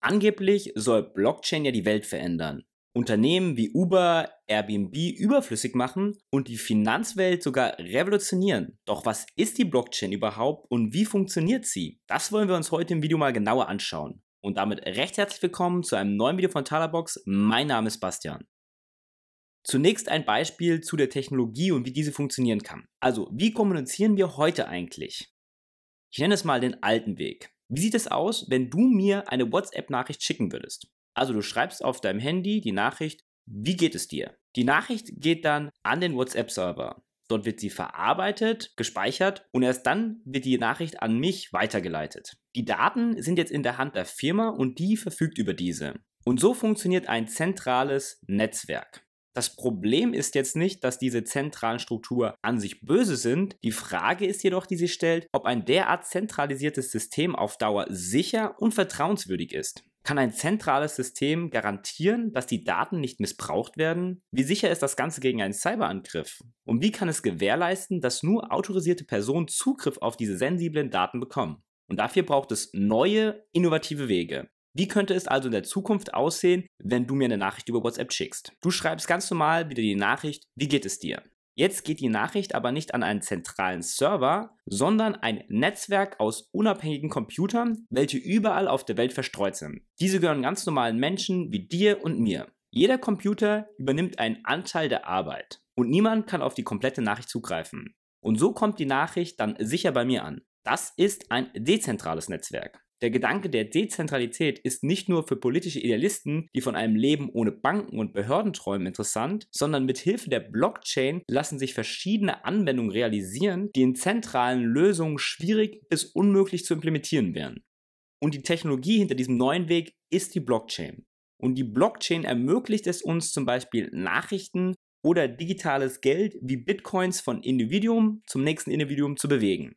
Angeblich soll Blockchain ja die Welt verändern, Unternehmen wie Uber, Airbnb überflüssig machen und die Finanzwelt sogar revolutionieren. Doch was ist die Blockchain überhaupt und wie funktioniert sie? Das wollen wir uns heute im Video mal genauer anschauen. Und damit recht herzlich willkommen zu einem neuen Video von Talabox. Mein Name ist Bastian. Zunächst ein Beispiel zu der Technologie und wie diese funktionieren kann. Also, wie kommunizieren wir heute eigentlich? Ich nenne es mal den alten Weg. Wie sieht es aus, wenn du mir eine WhatsApp-Nachricht schicken würdest? Also du schreibst auf deinem Handy die Nachricht, wie geht es dir? Die Nachricht geht dann an den WhatsApp-Server. Dort wird sie verarbeitet, gespeichert und erst dann wird die Nachricht an mich weitergeleitet. Die Daten sind jetzt in der Hand der Firma und die verfügt über diese. Und so funktioniert ein zentrales Netzwerk. Das Problem ist jetzt nicht, dass diese zentralen Strukturen an sich böse sind. Die Frage ist jedoch, die sich stellt, ob ein derart zentralisiertes System auf Dauer sicher und vertrauenswürdig ist. Kann ein zentrales System garantieren, dass die Daten nicht missbraucht werden? Wie sicher ist das Ganze gegen einen Cyberangriff? Und wie kann es gewährleisten, dass nur autorisierte Personen Zugriff auf diese sensiblen Daten bekommen? Und dafür braucht es neue, innovative Wege. Wie könnte es also in der Zukunft aussehen, wenn du mir eine Nachricht über WhatsApp schickst? Du schreibst ganz normal wieder die Nachricht, wie geht es dir? Jetzt geht die Nachricht aber nicht an einen zentralen Server, sondern ein Netzwerk aus unabhängigen Computern, welche überall auf der Welt verstreut sind. Diese gehören ganz normalen Menschen wie dir und mir. Jeder Computer übernimmt einen Anteil der Arbeit und niemand kann auf die komplette Nachricht zugreifen. Und so kommt die Nachricht dann sicher bei mir an. Das ist ein dezentrales Netzwerk. Der Gedanke der Dezentralität ist nicht nur für politische Idealisten, die von einem Leben ohne Banken und Behörden träumen, interessant, sondern mit Hilfe der Blockchain lassen sich verschiedene Anwendungen realisieren, die in zentralen Lösungen schwierig bis unmöglich zu implementieren wären. Und die Technologie hinter diesem neuen Weg ist die Blockchain. Und die Blockchain ermöglicht es uns zum Beispiel Nachrichten oder digitales Geld wie Bitcoins von Individuum zum nächsten Individuum zu bewegen.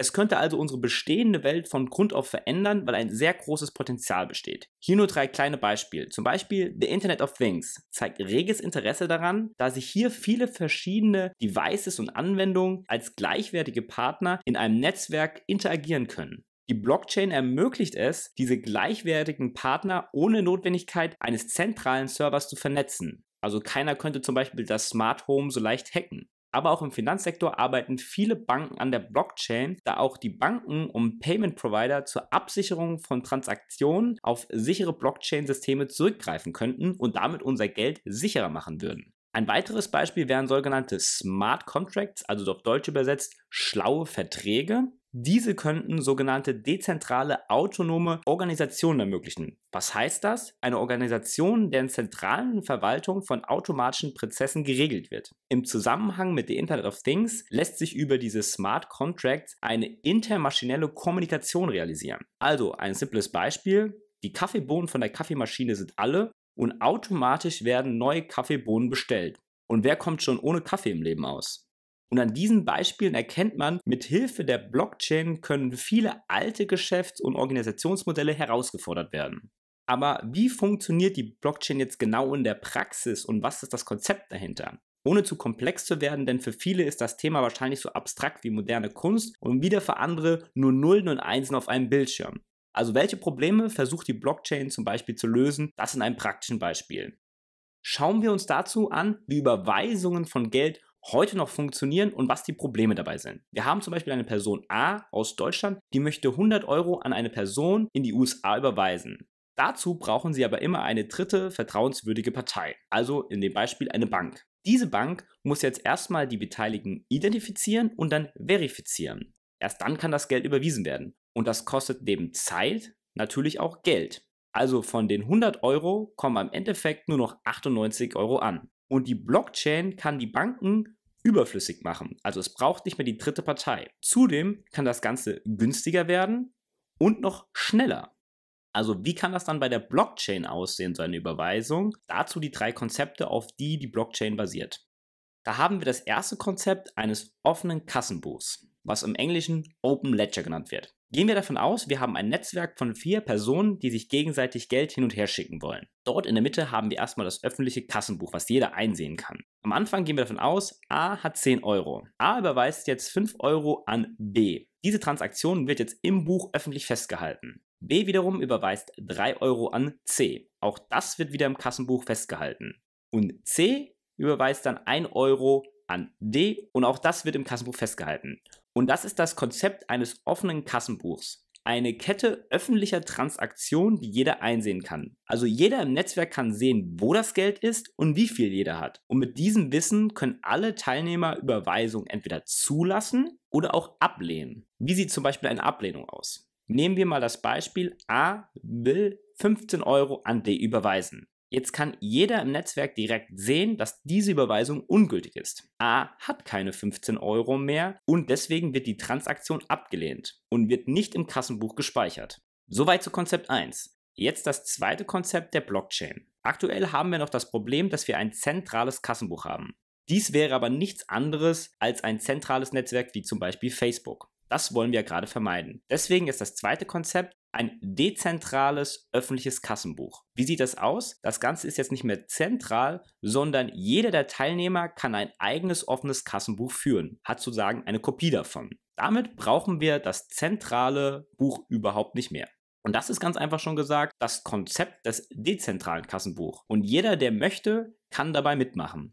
Es könnte also unsere bestehende Welt von Grund auf verändern, weil ein sehr großes Potenzial besteht. Hier nur drei kleine Beispiele. Zum Beispiel The Internet of Things zeigt reges Interesse daran, da sich hier viele verschiedene Devices und Anwendungen als gleichwertige Partner in einem Netzwerk interagieren können. Die Blockchain ermöglicht es, diese gleichwertigen Partner ohne Notwendigkeit eines zentralen Servers zu vernetzen. Also keiner könnte zum Beispiel das Smart Home so leicht hacken. Aber auch im Finanzsektor arbeiten viele Banken an der Blockchain, da auch die Banken um Payment Provider zur Absicherung von Transaktionen auf sichere Blockchain-Systeme zurückgreifen könnten und damit unser Geld sicherer machen würden. Ein weiteres Beispiel wären sogenannte Smart Contracts, also auf Deutsch übersetzt schlaue Verträge. Diese könnten sogenannte dezentrale autonome Organisationen ermöglichen. Was heißt das? Eine Organisation, deren zentralen Verwaltung von automatischen Prozessen geregelt wird. Im Zusammenhang mit der Internet of Things lässt sich über diese Smart Contracts eine intermaschinelle Kommunikation realisieren. Also ein simples Beispiel. Die Kaffeebohnen von der Kaffeemaschine sind alle und automatisch werden neue Kaffeebohnen bestellt. Und wer kommt schon ohne Kaffee im Leben aus? Und an diesen Beispielen erkennt man, mit Hilfe der Blockchain können viele alte Geschäfts- und Organisationsmodelle herausgefordert werden. Aber wie funktioniert die Blockchain jetzt genau in der Praxis und was ist das Konzept dahinter? Ohne zu komplex zu werden, denn für viele ist das Thema wahrscheinlich so abstrakt wie moderne Kunst und wieder für andere nur Nullen und Einsen auf einem Bildschirm. Also welche Probleme versucht die Blockchain zum Beispiel zu lösen? Das in einem praktischen Beispiel. Schauen wir uns dazu an, wie Überweisungen von Geld heute noch funktionieren und was die Probleme dabei sind. Wir haben zum Beispiel eine Person A aus Deutschland, die möchte 100 Euro an eine Person in die USA überweisen. Dazu brauchen sie aber immer eine dritte vertrauenswürdige Partei, also in dem Beispiel eine Bank. Diese Bank muss jetzt erstmal die Beteiligten identifizieren und dann verifizieren. Erst dann kann das Geld überwiesen werden. Und das kostet neben Zeit natürlich auch Geld. Also von den 100 Euro kommen am Endeffekt nur noch 98 Euro an. Und die Blockchain kann die Banken überflüssig machen. Also es braucht nicht mehr die dritte Partei. Zudem kann das Ganze günstiger werden und noch schneller. Also wie kann das dann bei der Blockchain aussehen, so eine Überweisung? Dazu die drei Konzepte, auf die die Blockchain basiert. Da haben wir das erste Konzept eines offenen Kassenbuchs, was im Englischen Open Ledger genannt wird. Gehen wir davon aus, wir haben ein Netzwerk von vier Personen, die sich gegenseitig Geld hin und her schicken wollen. Dort in der Mitte haben wir erstmal das öffentliche Kassenbuch, was jeder einsehen kann. Am Anfang gehen wir davon aus, A hat 10 Euro. A überweist jetzt 5 Euro an B. Diese Transaktion wird jetzt im Buch öffentlich festgehalten. B wiederum überweist 3 Euro an C. Auch das wird wieder im Kassenbuch festgehalten. Und C überweist dann 1 Euro an D und auch das wird im Kassenbuch festgehalten. Und das ist das Konzept eines offenen Kassenbuchs. Eine Kette öffentlicher Transaktionen, die jeder einsehen kann. Also jeder im Netzwerk kann sehen, wo das Geld ist und wie viel jeder hat. Und mit diesem Wissen können alle Teilnehmer Überweisungen entweder zulassen oder auch ablehnen. Wie sieht zum Beispiel eine Ablehnung aus? Nehmen wir mal das Beispiel, A will 15 Euro an D überweisen. Jetzt kann jeder im Netzwerk direkt sehen, dass diese Überweisung ungültig ist. A hat keine 15 Euro mehr und deswegen wird die Transaktion abgelehnt und wird nicht im Kassenbuch gespeichert. Soweit zu Konzept 1. Jetzt das zweite Konzept der Blockchain. Aktuell haben wir noch das Problem, dass wir ein zentrales Kassenbuch haben. Dies wäre aber nichts anderes als ein zentrales Netzwerk wie zum Beispiel Facebook. Das wollen wir gerade vermeiden. Deswegen ist das zweite Konzept ein dezentrales öffentliches Kassenbuch. Wie sieht das aus? Das Ganze ist jetzt nicht mehr zentral, sondern jeder der Teilnehmer kann ein eigenes offenes Kassenbuch führen, hat sozusagen eine Kopie davon. Damit brauchen wir das zentrale Buch überhaupt nicht mehr. Und das ist ganz einfach schon gesagt, das Konzept des dezentralen Kassenbuch. Und jeder, der möchte, kann dabei mitmachen.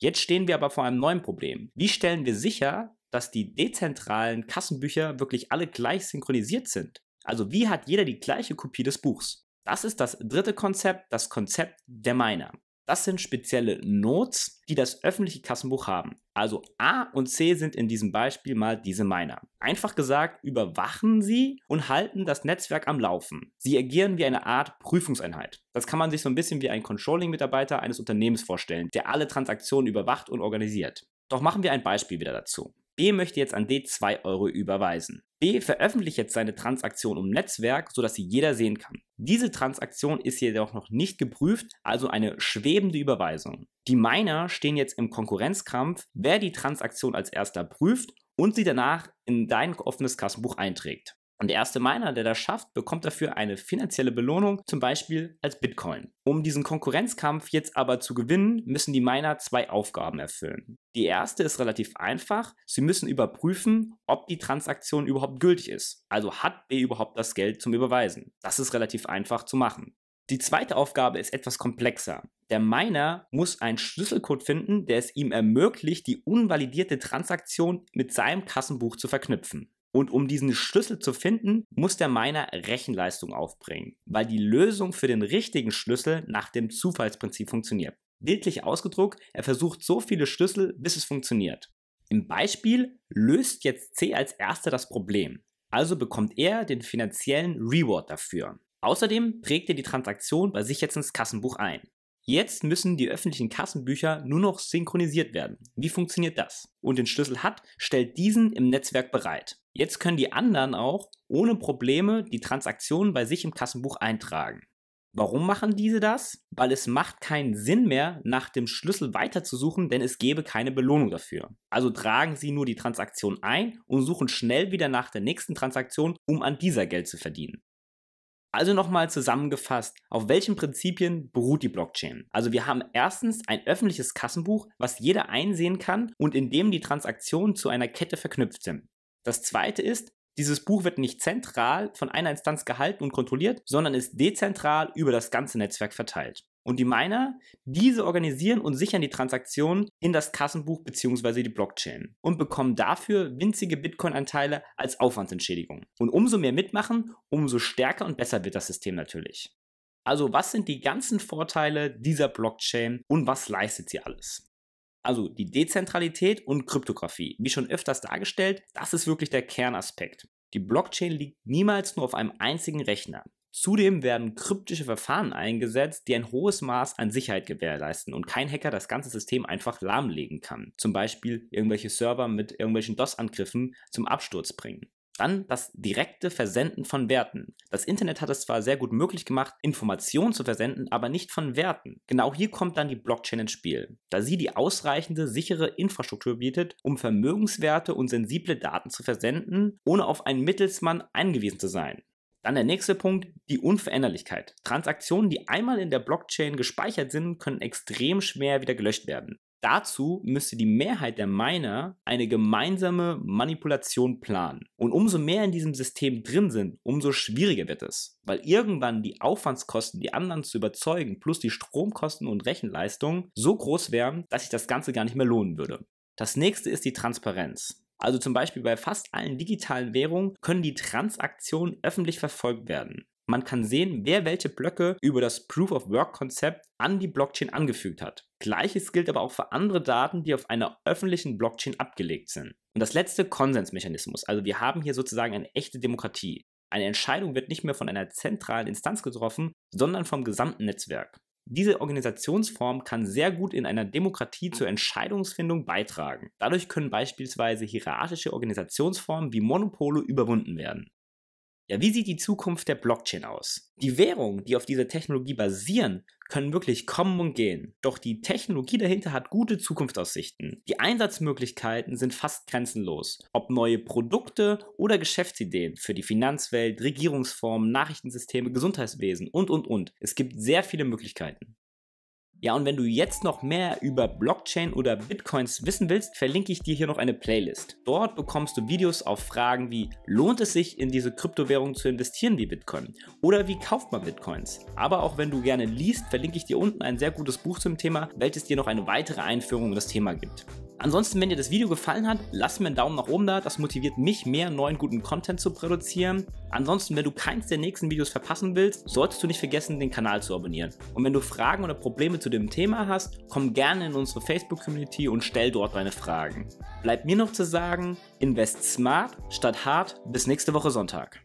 Jetzt stehen wir aber vor einem neuen Problem. Wie stellen wir sicher, dass die dezentralen Kassenbücher wirklich alle gleich synchronisiert sind? Also wie hat jeder die gleiche Kopie des Buchs? Das ist das dritte Konzept, das Konzept der Miner. Das sind spezielle Notes, die das öffentliche Kassenbuch haben. Also A und C sind in diesem Beispiel mal diese Miner. Einfach gesagt, überwachen sie und halten das Netzwerk am Laufen. Sie agieren wie eine Art Prüfungseinheit. Das kann man sich so ein bisschen wie ein Controlling-Mitarbeiter eines Unternehmens vorstellen, der alle Transaktionen überwacht und organisiert. Doch machen wir ein Beispiel wieder dazu. B möchte jetzt an D 2 Euro überweisen. B veröffentlicht jetzt seine Transaktion im Netzwerk, sodass sie jeder sehen kann. Diese Transaktion ist jedoch noch nicht geprüft, also eine schwebende Überweisung. Die Miner stehen jetzt im Konkurrenzkampf, wer die Transaktion als erster prüft und sie danach in dein offenes Kassenbuch einträgt. Und der erste Miner, der das schafft, bekommt dafür eine finanzielle Belohnung, zum Beispiel als Bitcoin. Um diesen Konkurrenzkampf jetzt aber zu gewinnen, müssen die Miner zwei Aufgaben erfüllen. Die erste ist relativ einfach. Sie müssen überprüfen, ob die Transaktion überhaupt gültig ist. Also hat B überhaupt das Geld zum Überweisen. Das ist relativ einfach zu machen. Die zweite Aufgabe ist etwas komplexer. Der Miner muss einen Schlüsselcode finden, der es ihm ermöglicht, die unvalidierte Transaktion mit seinem Kassenbuch zu verknüpfen. Und um diesen Schlüssel zu finden, muss der Miner Rechenleistung aufbringen, weil die Lösung für den richtigen Schlüssel nach dem Zufallsprinzip funktioniert. Bildlich ausgedruckt, er versucht so viele Schlüssel, bis es funktioniert. Im Beispiel löst jetzt C als erster das Problem, also bekommt er den finanziellen Reward dafür. Außerdem prägt er die Transaktion bei sich jetzt ins Kassenbuch ein. Jetzt müssen die öffentlichen Kassenbücher nur noch synchronisiert werden. Wie funktioniert das? Und den Schlüssel hat, stellt diesen im Netzwerk bereit. Jetzt können die anderen auch ohne Probleme die Transaktionen bei sich im Kassenbuch eintragen. Warum machen diese das? Weil es macht keinen Sinn mehr, nach dem Schlüssel weiterzusuchen, denn es gäbe keine Belohnung dafür. Also tragen sie nur die Transaktion ein und suchen schnell wieder nach der nächsten Transaktion, um an dieser Geld zu verdienen. Also nochmal zusammengefasst, auf welchen Prinzipien beruht die Blockchain? Also wir haben erstens ein öffentliches Kassenbuch, was jeder einsehen kann und in dem die Transaktionen zu einer Kette verknüpft sind. Das zweite ist, dieses Buch wird nicht zentral von einer Instanz gehalten und kontrolliert, sondern ist dezentral über das ganze Netzwerk verteilt. Und die Miner, diese organisieren und sichern die Transaktionen in das Kassenbuch bzw. die Blockchain und bekommen dafür winzige Bitcoin-Anteile als Aufwandsentschädigung. Und umso mehr mitmachen, umso stärker und besser wird das System natürlich. Also was sind die ganzen Vorteile dieser Blockchain und was leistet sie alles? Also die Dezentralität und Kryptographie, wie schon öfters dargestellt, das ist wirklich der Kernaspekt. Die Blockchain liegt niemals nur auf einem einzigen Rechner. Zudem werden kryptische Verfahren eingesetzt, die ein hohes Maß an Sicherheit gewährleisten und kein Hacker das ganze System einfach lahmlegen kann. Zum Beispiel irgendwelche Server mit irgendwelchen DOS-Angriffen zum Absturz bringen. Dann das direkte Versenden von Werten. Das Internet hat es zwar sehr gut möglich gemacht, Informationen zu versenden, aber nicht von Werten. Genau hier kommt dann die Blockchain ins Spiel, da sie die ausreichende, sichere Infrastruktur bietet, um Vermögenswerte und sensible Daten zu versenden, ohne auf einen Mittelsmann angewiesen zu sein. Dann der nächste Punkt, die Unveränderlichkeit. Transaktionen, die einmal in der Blockchain gespeichert sind, können extrem schwer wieder gelöscht werden. Dazu müsste die Mehrheit der Miner eine gemeinsame Manipulation planen. Und umso mehr in diesem System drin sind, umso schwieriger wird es. Weil irgendwann die Aufwandskosten, die anderen zu überzeugen, plus die Stromkosten und Rechenleistungen so groß wären, dass sich das Ganze gar nicht mehr lohnen würde. Das nächste ist die Transparenz. Also zum Beispiel bei fast allen digitalen Währungen können die Transaktionen öffentlich verfolgt werden. Man kann sehen, wer welche Blöcke über das Proof of Work Konzept an die Blockchain angefügt hat. Gleiches gilt aber auch für andere Daten, die auf einer öffentlichen Blockchain abgelegt sind. Und das letzte Konsensmechanismus. Also wir haben hier sozusagen eine echte Demokratie. Eine Entscheidung wird nicht mehr von einer zentralen Instanz getroffen, sondern vom gesamten Netzwerk. Diese Organisationsform kann sehr gut in einer Demokratie zur Entscheidungsfindung beitragen. Dadurch können beispielsweise hierarchische Organisationsformen wie Monopole überwunden werden ja, wie sieht die Zukunft der Blockchain aus? Die Währungen, die auf dieser Technologie basieren, können wirklich kommen und gehen. Doch die Technologie dahinter hat gute Zukunftsaussichten. Die Einsatzmöglichkeiten sind fast grenzenlos. Ob neue Produkte oder Geschäftsideen für die Finanzwelt, Regierungsformen, Nachrichtensysteme, Gesundheitswesen und, und, und. Es gibt sehr viele Möglichkeiten. Ja, und wenn du jetzt noch mehr über Blockchain oder Bitcoins wissen willst, verlinke ich dir hier noch eine Playlist. Dort bekommst du Videos auf Fragen wie, lohnt es sich in diese Kryptowährung zu investieren wie Bitcoin? Oder wie kauft man Bitcoins? Aber auch wenn du gerne liest, verlinke ich dir unten ein sehr gutes Buch zum Thema, welches dir noch eine weitere Einführung in das Thema gibt. Ansonsten, wenn dir das Video gefallen hat, lass mir einen Daumen nach oben da. Das motiviert mich, mehr neuen guten Content zu produzieren. Ansonsten, wenn du keins der nächsten Videos verpassen willst, solltest du nicht vergessen, den Kanal zu abonnieren. Und wenn du Fragen oder Probleme zu dem Thema hast, komm gerne in unsere Facebook-Community und stell dort deine Fragen. Bleibt mir noch zu sagen, invest smart statt hart. Bis nächste Woche Sonntag.